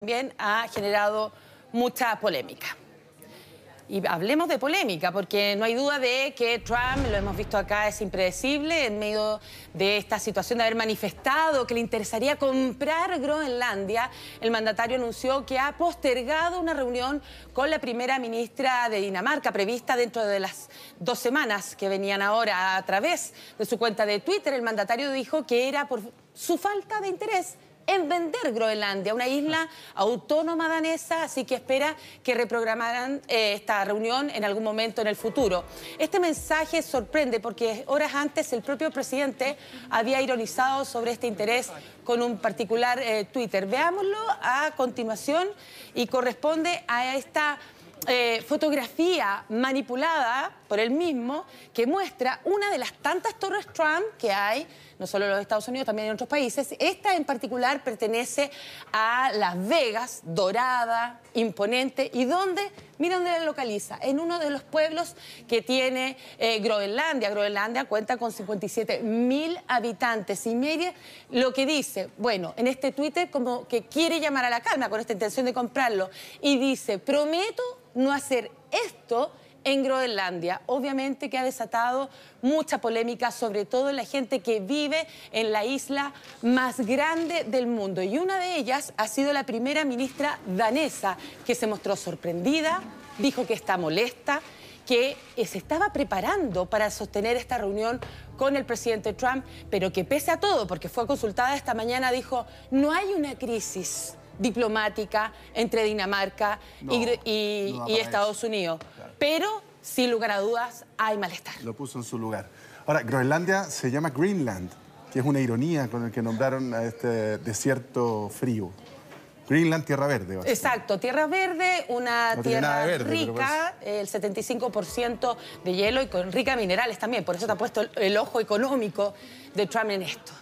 también ha generado mucha polémica. Y hablemos de polémica, porque no hay duda de que Trump, lo hemos visto acá, es impredecible en medio de esta situación de haber manifestado que le interesaría comprar Groenlandia. El mandatario anunció que ha postergado una reunión con la primera ministra de Dinamarca, prevista dentro de las dos semanas que venían ahora. A través de su cuenta de Twitter, el mandatario dijo que era por su falta de interés en vender Groenlandia, una isla autónoma danesa, así que espera que reprogramaran eh, esta reunión en algún momento en el futuro. Este mensaje sorprende porque horas antes el propio presidente había ironizado sobre este interés con un particular eh, Twitter. Veámoslo a continuación y corresponde a esta eh, fotografía manipulada por él mismo que muestra una de las tantas torres Trump que hay, no solo en los Estados Unidos, también en otros países. Esta en particular pertenece a Las Vegas, dorada, imponente, y donde Mira dónde la localiza, en uno de los pueblos que tiene eh, Groenlandia. Groenlandia cuenta con 57 mil habitantes. Y media. lo que dice, bueno, en este Twitter como que quiere llamar a la calma con esta intención de comprarlo. Y dice, prometo no hacer esto en Groenlandia. Obviamente que ha desatado mucha polémica, sobre todo en la gente que vive en la isla más grande del mundo. Y una de ellas ha sido la primera ministra danesa, que se mostró sorprendida, dijo que está molesta que se estaba preparando para sostener esta reunión con el presidente Trump, pero que pese a todo, porque fue consultada esta mañana, dijo, no hay una crisis diplomática entre Dinamarca y Estados Unidos pero sin lugar a dudas hay malestar. Lo puso en su lugar. Ahora, Groenlandia se llama Greenland, que es una ironía con el que nombraron a este desierto frío. Greenland, tierra verde. Exacto, tierra verde, una tierra rica, pues- el 75% de hielo y con rica minerales también. Por eso te ha puesto el, el ojo económico de Trump en esto.